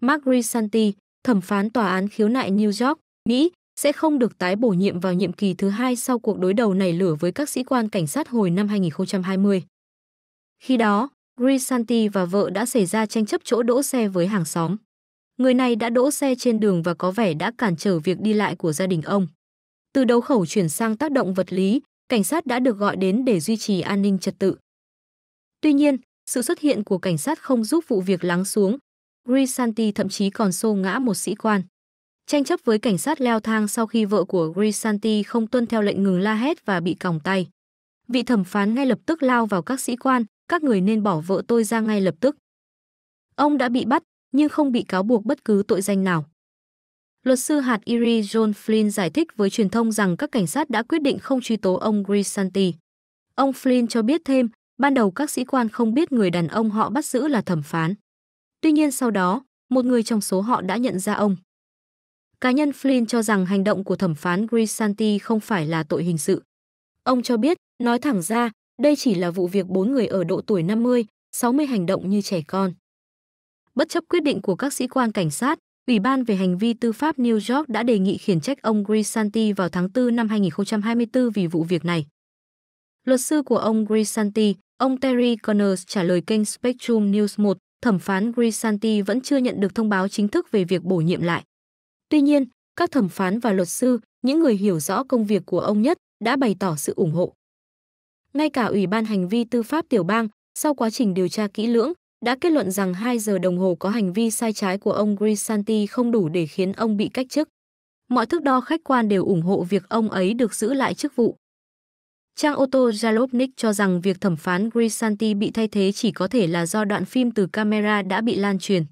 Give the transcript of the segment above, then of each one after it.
Mark Risanti, thẩm phán tòa án khiếu nại New York, Mỹ, sẽ không được tái bổ nhiệm vào nhiệm kỳ thứ hai sau cuộc đối đầu nảy lửa với các sĩ quan cảnh sát hồi năm 2020. Khi đó, Grisanti và vợ đã xảy ra tranh chấp chỗ đỗ xe với hàng xóm. Người này đã đỗ xe trên đường và có vẻ đã cản trở việc đi lại của gia đình ông. Từ đấu khẩu chuyển sang tác động vật lý, cảnh sát đã được gọi đến để duy trì an ninh trật tự. Tuy nhiên, sự xuất hiện của cảnh sát không giúp vụ việc lắng xuống Grisanti thậm chí còn xô ngã một sĩ quan. Tranh chấp với cảnh sát leo thang sau khi vợ của Grisanti không tuân theo lệnh ngừng la hét và bị còng tay. Vị thẩm phán ngay lập tức lao vào các sĩ quan, các người nên bỏ vợ tôi ra ngay lập tức. Ông đã bị bắt, nhưng không bị cáo buộc bất cứ tội danh nào. Luật sư hạt Iri John Flynn giải thích với truyền thông rằng các cảnh sát đã quyết định không truy tố ông Grisanti. Ông Flynn cho biết thêm, ban đầu các sĩ quan không biết người đàn ông họ bắt giữ là thẩm phán. Tuy nhiên sau đó, một người trong số họ đã nhận ra ông. Cá nhân Flynn cho rằng hành động của thẩm phán Grisanti không phải là tội hình sự. Ông cho biết, nói thẳng ra, đây chỉ là vụ việc bốn người ở độ tuổi 50, 60 hành động như trẻ con. Bất chấp quyết định của các sĩ quan cảnh sát, Ủy ban về hành vi tư pháp New York đã đề nghị khiển trách ông Grisanti vào tháng 4 năm 2024 vì vụ việc này. Luật sư của ông Grisanti, ông Terry Connors trả lời kênh Spectrum News 1 thẩm phán Grisanti vẫn chưa nhận được thông báo chính thức về việc bổ nhiệm lại. Tuy nhiên, các thẩm phán và luật sư, những người hiểu rõ công việc của ông nhất, đã bày tỏ sự ủng hộ. Ngay cả Ủy ban Hành vi Tư pháp tiểu bang, sau quá trình điều tra kỹ lưỡng, đã kết luận rằng 2 giờ đồng hồ có hành vi sai trái của ông Grisanti không đủ để khiến ông bị cách chức. Mọi thước đo khách quan đều ủng hộ việc ông ấy được giữ lại chức vụ. Trang ô tô Jalopnik cho rằng việc thẩm phán Grisanti bị thay thế chỉ có thể là do đoạn phim từ camera đã bị lan truyền.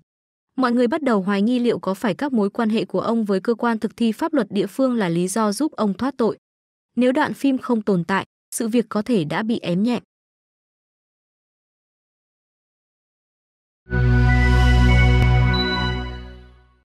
Mọi người bắt đầu hoài nghi liệu có phải các mối quan hệ của ông với cơ quan thực thi pháp luật địa phương là lý do giúp ông thoát tội. Nếu đoạn phim không tồn tại, sự việc có thể đã bị ém nhẹ.